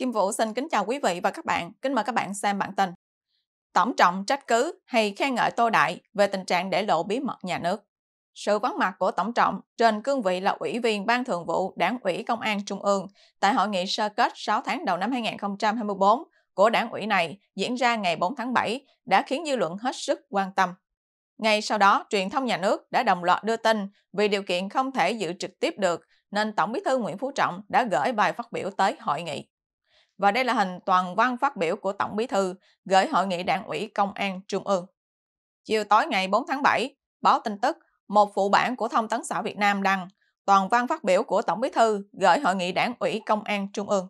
Kim Vũ xin kính chào quý vị và các bạn. Kính mời các bạn xem bản tin. Tổng trọng trách cứ hay khen ngợi Tô Đại về tình trạng để lộ bí mật nhà nước. Sự vắng mặt của Tổng trọng trên cương vị là Ủy viên Ban Thường vụ Đảng ủy Công an Trung ương tại hội nghị sơ kết 6 tháng đầu năm 2024 của đảng ủy này diễn ra ngày 4 tháng 7 đã khiến dư luận hết sức quan tâm. Ngay sau đó, truyền thông nhà nước đã đồng loạt đưa tin vì điều kiện không thể dự trực tiếp được nên Tổng bí thư Nguyễn Phú Trọng đã gửi bài phát biểu tới hội nghị. Và đây là hình toàn văn phát biểu của Tổng Bí thư gửi Hội nghị Đảng ủy Công an Trung ương. Chiều tối ngày 4 tháng 7, báo tin tức, một phụ bản của Thông tấn xã Việt Nam đăng toàn văn phát biểu của Tổng Bí thư gửi Hội nghị Đảng ủy Công an Trung ương.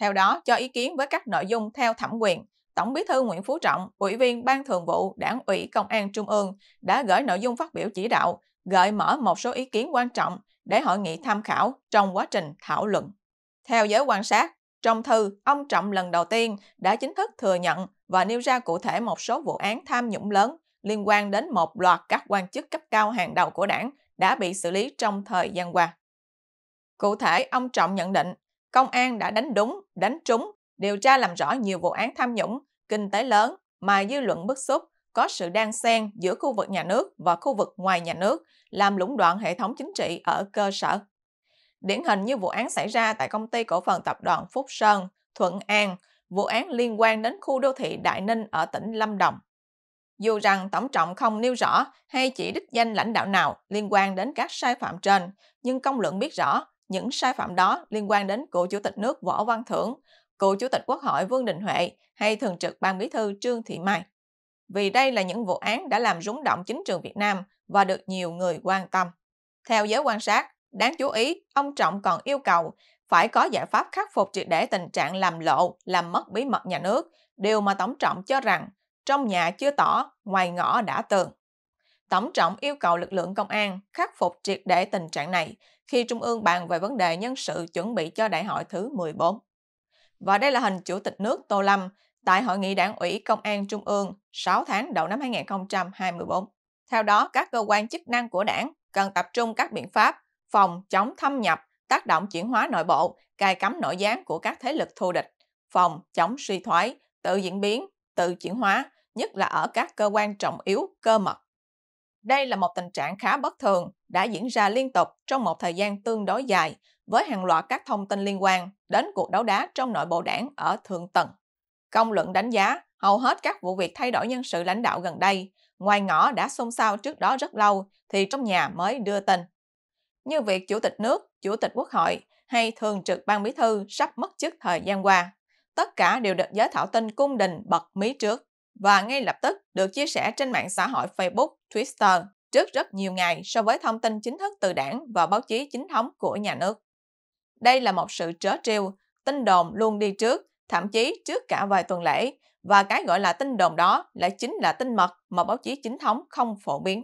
Theo đó, cho ý kiến với các nội dung theo thẩm quyền, Tổng Bí thư Nguyễn Phú Trọng, Ủy viên Ban Thường vụ Đảng ủy Công an Trung ương đã gửi nội dung phát biểu chỉ đạo, gợi mở một số ý kiến quan trọng để hội nghị tham khảo trong quá trình thảo luận. Theo giới quan sát, trong thư, ông Trọng lần đầu tiên đã chính thức thừa nhận và nêu ra cụ thể một số vụ án tham nhũng lớn liên quan đến một loạt các quan chức cấp cao hàng đầu của đảng đã bị xử lý trong thời gian qua. Cụ thể, ông Trọng nhận định công an đã đánh đúng, đánh trúng, điều tra làm rõ nhiều vụ án tham nhũng, kinh tế lớn mà dư luận bức xúc có sự đan xen giữa khu vực nhà nước và khu vực ngoài nhà nước, làm lũng đoạn hệ thống chính trị ở cơ sở. Điển hình như vụ án xảy ra tại công ty cổ phần tập đoàn Phúc Sơn, Thuận An, vụ án liên quan đến khu đô thị Đại Ninh ở tỉnh Lâm Đồng. Dù rằng Tổng trọng không nêu rõ hay chỉ đích danh lãnh đạo nào liên quan đến các sai phạm trên, nhưng công luận biết rõ những sai phạm đó liên quan đến cựu Chủ tịch nước Võ Văn Thưởng, cựu Chủ tịch Quốc hội Vương Đình Huệ hay Thường trực Ban Bí thư Trương Thị Mai. Vì đây là những vụ án đã làm rúng động chính trường Việt Nam và được nhiều người quan tâm. Theo giới quan sát, Đáng chú ý, ông Trọng còn yêu cầu phải có giải pháp khắc phục triệt để tình trạng làm lộ, làm mất bí mật nhà nước, điều mà Tổng Trọng cho rằng trong nhà chưa tỏ, ngoài ngõ đã tường. Tổng Trọng yêu cầu lực lượng công an khắc phục triệt để tình trạng này khi Trung ương bàn về vấn đề nhân sự chuẩn bị cho đại hội thứ 14. Và đây là hình Chủ tịch nước Tô Lâm tại Hội nghị Đảng ủy Công an Trung ương 6 tháng đầu năm 2024. Theo đó, các cơ quan chức năng của đảng cần tập trung các biện pháp phòng chống thâm nhập, tác động chuyển hóa nội bộ, cài cắm nội gián của các thế lực thù địch, phòng chống suy thoái, tự diễn biến, tự chuyển hóa, nhất là ở các cơ quan trọng yếu cơ mật. Đây là một tình trạng khá bất thường đã diễn ra liên tục trong một thời gian tương đối dài với hàng loạt các thông tin liên quan đến cuộc đấu đá trong nội bộ đảng ở thượng tầng. Công luận đánh giá hầu hết các vụ việc thay đổi nhân sự lãnh đạo gần đây, ngoài ngõ đã xôn xao trước đó rất lâu thì trong nhà mới đưa tin như việc Chủ tịch nước, Chủ tịch Quốc hội hay Thường trực Ban Bí Thư sắp mất chức thời gian qua. Tất cả đều được giới thảo tin cung đình bật mí trước và ngay lập tức được chia sẻ trên mạng xã hội Facebook, Twitter trước rất nhiều ngày so với thông tin chính thức từ đảng và báo chí chính thống của nhà nước. Đây là một sự trớ trêu, tin đồn luôn đi trước, thậm chí trước cả vài tuần lễ, và cái gọi là tin đồn đó lại chính là tin mật mà báo chí chính thống không phổ biến.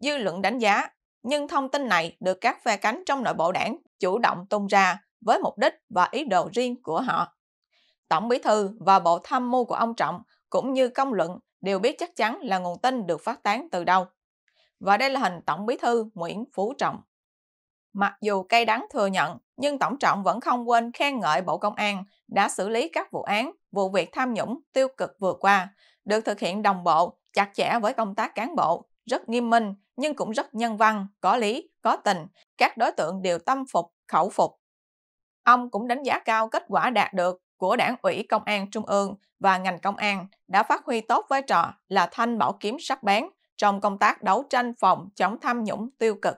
Dư luận đánh giá nhưng thông tin này được các phe cánh trong nội bộ đảng chủ động tung ra với mục đích và ý đồ riêng của họ. Tổng bí thư và bộ tham mưu của ông Trọng cũng như công luận đều biết chắc chắn là nguồn tin được phát tán từ đâu. Và đây là hình Tổng bí thư Nguyễn Phú Trọng. Mặc dù cay đắng thừa nhận, nhưng Tổng Trọng vẫn không quên khen ngợi Bộ Công an đã xử lý các vụ án, vụ việc tham nhũng tiêu cực vừa qua, được thực hiện đồng bộ, chặt chẽ với công tác cán bộ, rất nghiêm minh, nhưng cũng rất nhân văn, có lý, có tình, các đối tượng đều tâm phục, khẩu phục. Ông cũng đánh giá cao kết quả đạt được của Đảng ủy Công an Trung ương và ngành công an đã phát huy tốt vai trò là thanh bảo kiếm sắc bén trong công tác đấu tranh phòng chống tham nhũng tiêu cực.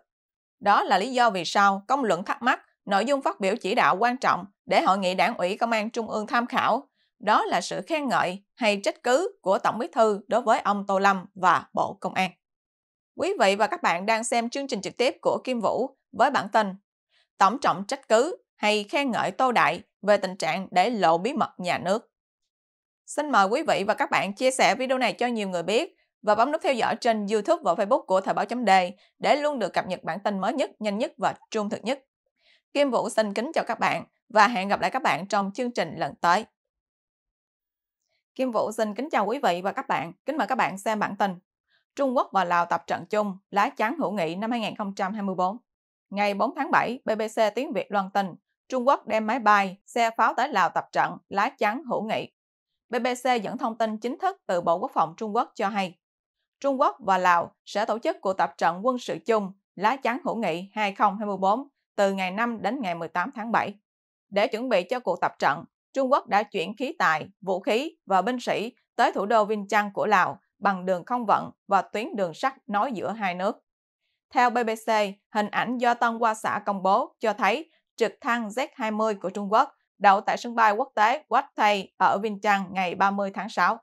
Đó là lý do vì sao công luận thắc mắc nội dung phát biểu chỉ đạo quan trọng để Hội nghị Đảng ủy Công an Trung ương tham khảo, đó là sự khen ngợi hay trách cứ của Tổng bí thư đối với ông Tô Lâm và Bộ Công an. Quý vị và các bạn đang xem chương trình trực tiếp của Kim Vũ với bản tin Tổng trọng trách cứ hay khen ngợi Tô Đại về tình trạng để lộ bí mật nhà nước. Xin mời quý vị và các bạn chia sẻ video này cho nhiều người biết và bấm nút theo dõi trên YouTube và Facebook của Thời báo chấm đề để luôn được cập nhật bản tin mới nhất, nhanh nhất và trung thực nhất. Kim Vũ xin kính chào các bạn và hẹn gặp lại các bạn trong chương trình lần tới. Kim Vũ xin kính chào quý vị và các bạn. Kính mời các bạn xem bản tin Trung Quốc và Lào tập trận chung lá chắn hữu nghị năm 2024. Ngày 4 tháng 7, BBC tiếng Việt loan tin Trung Quốc đem máy bay, xe pháo tới Lào tập trận lá chắn hữu nghị. BBC dẫn thông tin chính thức từ Bộ Quốc phòng Trung Quốc cho hay, Trung Quốc và Lào sẽ tổ chức cuộc tập trận quân sự chung lá chắn hữu nghị 2024 từ ngày 5 đến ngày 18 tháng 7. Để chuẩn bị cho cuộc tập trận, Trung Quốc đã chuyển khí tài, vũ khí và binh sĩ tới thủ đô Vientiane của Lào bằng đường không vận và tuyến đường sắt nối giữa hai nước. Theo BBC, hình ảnh do Tân Hoa Xã công bố cho thấy trực thăng Z-20 của Trung Quốc đậu tại sân bay quốc tế Watay ở Vinh Trăng ngày 30 tháng 6.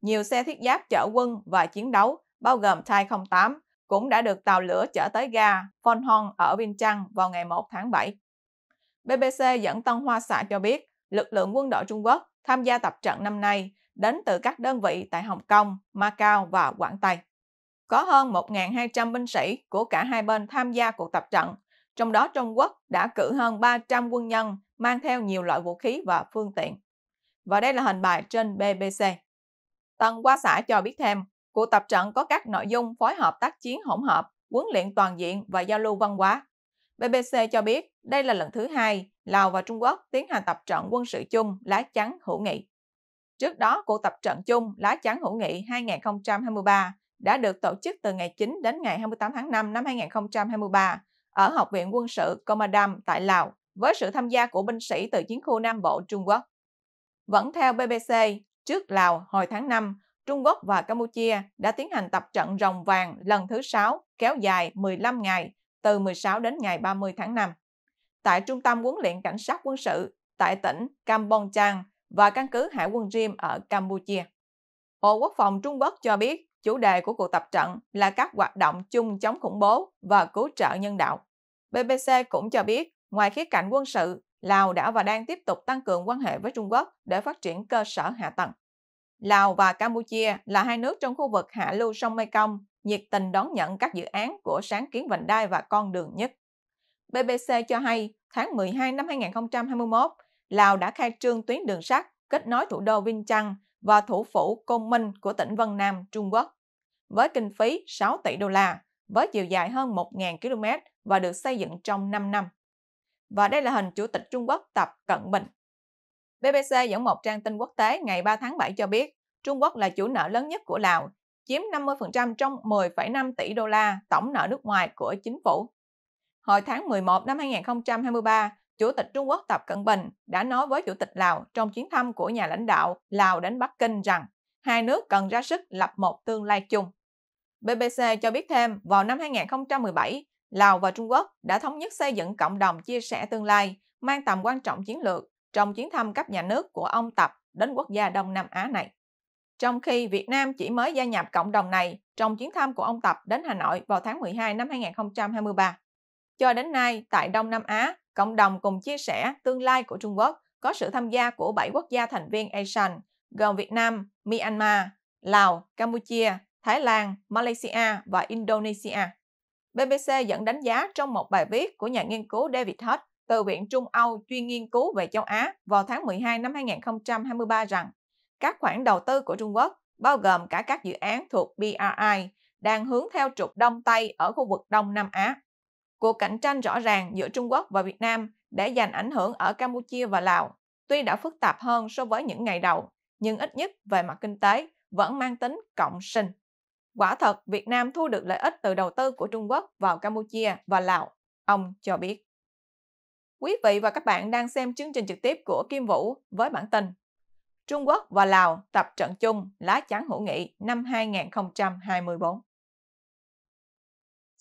Nhiều xe thiết giáp chở quân và chiến đấu, bao gồm Thai-08, cũng đã được tàu lửa chở tới ga Phon Hong ở Vinh Trăng vào ngày 1 tháng 7. BBC dẫn Tân Hoa Xã cho biết lực lượng quân đội Trung Quốc tham gia tập trận năm nay đến từ các đơn vị tại Hồng Kông, Macau và Quảng Tây. Có hơn 1.200 binh sĩ của cả hai bên tham gia cuộc tập trận, trong đó Trung Quốc đã cử hơn 300 quân nhân mang theo nhiều loại vũ khí và phương tiện. Và đây là hình bài trên BBC. Tân Hoa Xã cho biết thêm, cuộc tập trận có các nội dung phối hợp tác chiến hỗn hợp, huấn luyện toàn diện và giao lưu văn hóa. BBC cho biết đây là lần thứ hai Lào và Trung Quốc tiến hành tập trận quân sự chung lá chắn hữu nghị. Trước đó, cuộc tập trận chung lá chắn hữu nghị 2023 đã được tổ chức từ ngày 9 đến ngày 28 tháng 5 năm 2023 ở Học viện Quân sự Commandam tại Lào với sự tham gia của binh sĩ từ chiến khu Nam Bộ Trung Quốc. Vẫn theo BBC, trước Lào hồi tháng 5, Trung Quốc và Campuchia đã tiến hành tập trận rồng vàng lần thứ 6 kéo dài 15 ngày từ 16 đến ngày 30 tháng 5. Tại Trung tâm huấn luyện cảnh sát quân sự tại tỉnh Campuchang, và căn cứ hải quân Rim ở Campuchia. Bộ Quốc phòng Trung Quốc cho biết chủ đề của cuộc tập trận là các hoạt động chung chống khủng bố và cứu trợ nhân đạo. BBC cũng cho biết, ngoài khía cạnh quân sự, Lào đã và đang tiếp tục tăng cường quan hệ với Trung Quốc để phát triển cơ sở hạ tầng. Lào và Campuchia là hai nước trong khu vực hạ lưu sông Mekong nhiệt tình đón nhận các dự án của sáng kiến vành đai và con đường nhất. BBC cho hay, tháng 12 năm 2021, Lào đã khai trương tuyến đường sắt kết nối thủ đô Vinh Chăng và thủ phủ Côn Minh của tỉnh Vân Nam, Trung Quốc, với kinh phí 6 tỷ đô la, với chiều dài hơn 1.000 km và được xây dựng trong 5 năm. Và đây là hình Chủ tịch Trung Quốc Tập Cận Bình. BBC dẫn một trang tin quốc tế ngày 3 tháng 7 cho biết, Trung Quốc là chủ nợ lớn nhất của Lào, chiếm 50% trong 10,5 tỷ đô la tổng nợ nước ngoài của chính phủ. Hồi tháng 11 năm 2023, Chủ tịch Trung Quốc Tập Cận Bình đã nói với Chủ tịch Lào trong chuyến thăm của nhà lãnh đạo Lào đến Bắc Kinh rằng hai nước cần ra sức lập một tương lai chung. BBC cho biết thêm, vào năm 2017, Lào và Trung Quốc đã thống nhất xây dựng cộng đồng chia sẻ tương lai mang tầm quan trọng chiến lược trong chuyến thăm cấp nhà nước của ông Tập đến quốc gia Đông Nam Á này. Trong khi Việt Nam chỉ mới gia nhập cộng đồng này trong chuyến thăm của ông Tập đến Hà Nội vào tháng 12 năm 2023. Cho đến nay, tại Đông Nam Á, Cộng đồng cùng chia sẻ tương lai của Trung Quốc có sự tham gia của 7 quốc gia thành viên ASEAN gồm Việt Nam, Myanmar, Lào, Campuchia, Thái Lan, Malaysia và Indonesia. BBC dẫn đánh giá trong một bài viết của nhà nghiên cứu David Hutt từ Viện Trung Âu chuyên nghiên cứu về châu Á vào tháng 12 năm 2023 rằng các khoản đầu tư của Trung Quốc, bao gồm cả các dự án thuộc BRI, đang hướng theo trục Đông Tây ở khu vực Đông Nam Á. Cuộc cạnh tranh rõ ràng giữa Trung Quốc và Việt Nam đã giành ảnh hưởng ở Campuchia và Lào, tuy đã phức tạp hơn so với những ngày đầu, nhưng ít nhất về mặt kinh tế vẫn mang tính cộng sinh. Quả thật, Việt Nam thu được lợi ích từ đầu tư của Trung Quốc vào Campuchia và Lào, ông cho biết. Quý vị và các bạn đang xem chương trình trực tiếp của Kim Vũ với bản tin Trung Quốc và Lào tập trận chung lá chắn hữu nghị năm 2024.